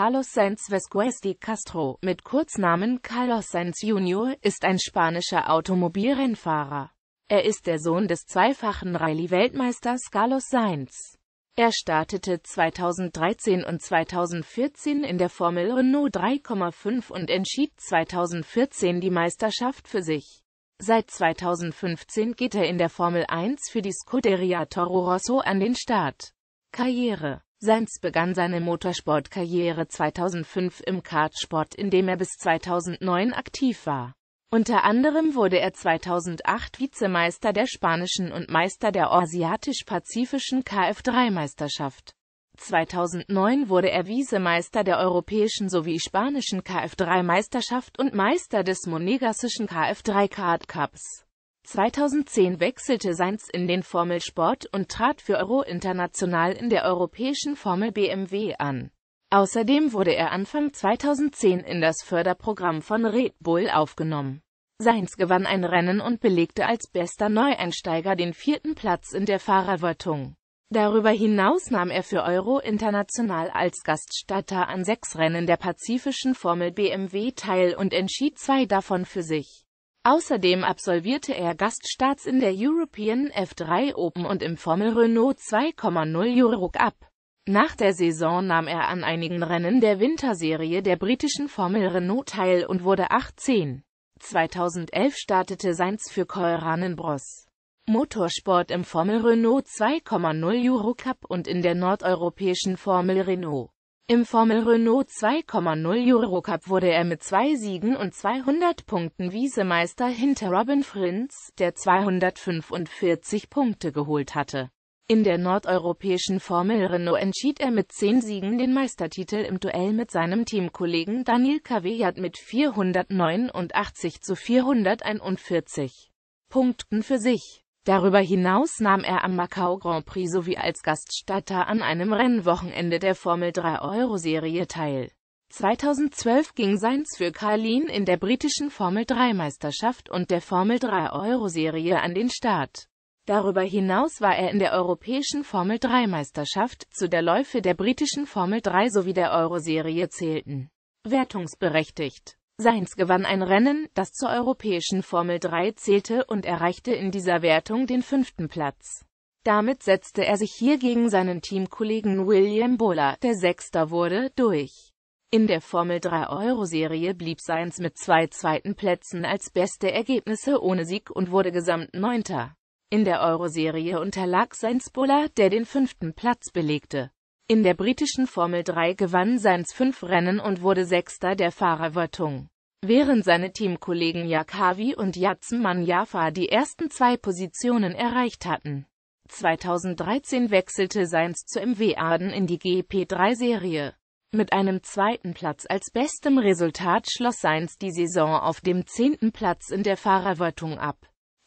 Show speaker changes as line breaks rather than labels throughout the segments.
Carlos Sainz Vesquez de Castro, mit Kurznamen Carlos Sainz Jr., ist ein spanischer Automobilrennfahrer. Er ist der Sohn des zweifachen Rallye-Weltmeisters Carlos Sainz. Er startete 2013 und 2014 in der Formel Renault 3,5 und entschied 2014 die Meisterschaft für sich. Seit 2015 geht er in der Formel 1 für die Scuderia Toro Rosso an den Start. Karriere Seitz begann seine Motorsportkarriere 2005 im Kartsport, in dem er bis 2009 aktiv war. Unter anderem wurde er 2008 Vizemeister der spanischen und Meister der asiatisch-pazifischen Kf3-Meisterschaft. 2009 wurde er Vizemeister der europäischen sowie spanischen Kf3-Meisterschaft und Meister des monegassischen Kf3-Kart-Cups. 2010 wechselte Sainz in den Formelsport und trat für Euro International in der europäischen Formel BMW an. Außerdem wurde er Anfang 2010 in das Förderprogramm von Red Bull aufgenommen. Sainz gewann ein Rennen und belegte als bester Neueinsteiger den vierten Platz in der Fahrerwertung. Darüber hinaus nahm er für Euro International als Gaststatter an sechs Rennen der pazifischen Formel BMW teil und entschied zwei davon für sich. Außerdem absolvierte er Gaststarts in der European F3 Open und im Formel Renault 2.0 Euro ab. Nach der Saison nahm er an einigen Rennen der Winterserie der britischen Formel Renault teil und wurde 18. 2011 startete Seins für Koiranen Motorsport im Formel Renault 2.0 Euro Cup und in der nordeuropäischen Formel Renault. Im Formel Renault 2,0 Eurocup wurde er mit zwei Siegen und 200 Punkten Wiesemeister hinter Robin Frinz, der 245 Punkte geholt hatte. In der nordeuropäischen Formel Renault entschied er mit zehn Siegen den Meistertitel im Duell mit seinem Teamkollegen Daniel Kaveyat mit 489 zu 441 Punkten für sich. Darüber hinaus nahm er am Macau Grand Prix sowie als Gaststatter an einem Rennwochenende der Formel-3-Euro-Serie teil. 2012 ging Sainz für Carlin in der britischen Formel-3-Meisterschaft und der Formel-3-Euro-Serie an den Start. Darüber hinaus war er in der europäischen Formel-3-Meisterschaft, zu der Läufe der britischen Formel 3 sowie der Euro-Serie zählten, wertungsberechtigt Sainz gewann ein Rennen, das zur europäischen Formel 3 zählte und erreichte in dieser Wertung den fünften Platz. Damit setzte er sich hier gegen seinen Teamkollegen William Bola, der Sechster wurde, durch. In der Formel 3 Euroserie blieb Sainz mit zwei zweiten Plätzen als beste Ergebnisse ohne Sieg und wurde gesamt Neunter. In der Euroserie unterlag Sainz Bola, der den fünften Platz belegte. In der britischen Formel 3 gewann Sainz fünf Rennen und wurde Sechster der Fahrerwertung während seine Teamkollegen Jakavi und Yatsman Jaffa die ersten zwei Positionen erreicht hatten. 2013 wechselte Seins zu MW Aden in die GP3-Serie. Mit einem zweiten Platz als bestem Resultat schloss Seins die Saison auf dem zehnten Platz in der Fahrerwertung ab,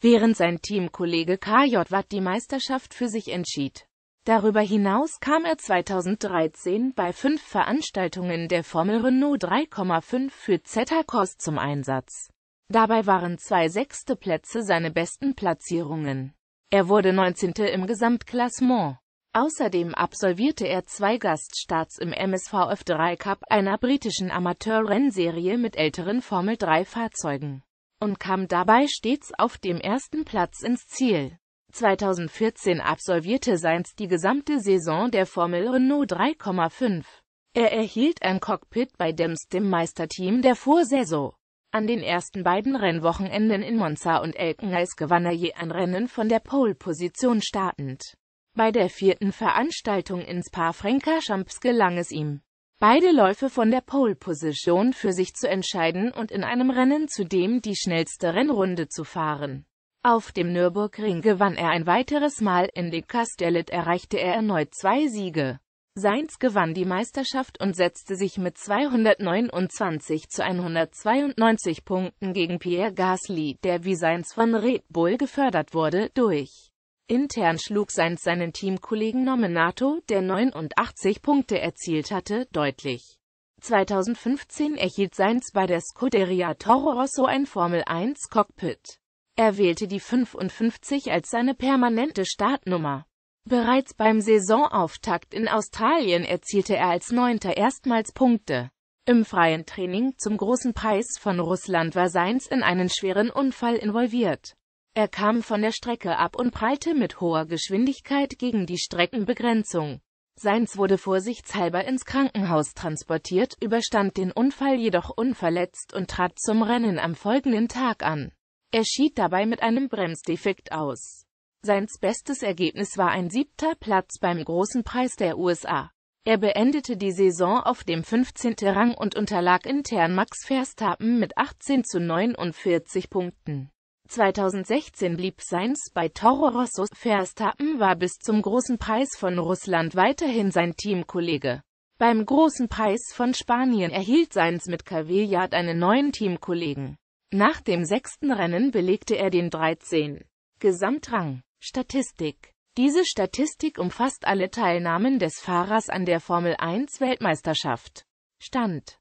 während sein Teamkollege KJ Watt die Meisterschaft für sich entschied. Darüber hinaus kam er 2013 bei fünf Veranstaltungen der Formel Renault 3,5 für zr zum Einsatz. Dabei waren zwei sechste Plätze seine besten Platzierungen. Er wurde 19. im Gesamtklassement. Außerdem absolvierte er zwei Gaststarts im MSV F3 Cup, einer britischen Amateurrennserie mit älteren Formel-3-Fahrzeugen, und kam dabei stets auf dem ersten Platz ins Ziel. 2014 absolvierte Sainz die gesamte Saison der Formel Renault 3,5. Er erhielt ein Cockpit bei Dems, dem Meisterteam der Vorsaison. An den ersten beiden Rennwochenenden in Monza und Elkenhals gewann er je ein Rennen von der Pole-Position startend. Bei der vierten Veranstaltung in Spa-Francorchamps gelang es ihm, beide Läufe von der Pole-Position für sich zu entscheiden und in einem Rennen zudem die schnellste Rennrunde zu fahren. Auf dem Nürburgring gewann er ein weiteres Mal, in Le Castellet erreichte er erneut zwei Siege. Sainz gewann die Meisterschaft und setzte sich mit 229 zu 192 Punkten gegen Pierre Gasly, der wie Sainz von Red Bull gefördert wurde, durch. Intern schlug Sainz seinen Teamkollegen Nominato, der 89 Punkte erzielt hatte, deutlich. 2015 erhielt Sainz bei der Scuderia Toro Rosso ein Formel-1-Cockpit. Er wählte die 55 als seine permanente Startnummer. Bereits beim Saisonauftakt in Australien erzielte er als Neunter erstmals Punkte. Im freien Training zum Großen Preis von Russland war Seins in einen schweren Unfall involviert. Er kam von der Strecke ab und prallte mit hoher Geschwindigkeit gegen die Streckenbegrenzung. Seins wurde vorsichtshalber ins Krankenhaus transportiert, überstand den Unfall jedoch unverletzt und trat zum Rennen am folgenden Tag an. Er schied dabei mit einem Bremsdefekt aus. Seins bestes Ergebnis war ein siebter Platz beim Großen Preis der USA. Er beendete die Saison auf dem 15. Rang und unterlag intern Max Verstappen mit 18 zu 49 Punkten. 2016 blieb Seins bei Toro Rosso. Verstappen war bis zum Großen Preis von Russland weiterhin sein Teamkollege. Beim Großen Preis von Spanien erhielt Seins mit Cavillard einen neuen Teamkollegen. Nach dem sechsten Rennen belegte er den 13. Gesamtrang. Statistik Diese Statistik umfasst alle Teilnahmen des Fahrers an der Formel-1-Weltmeisterschaft. Stand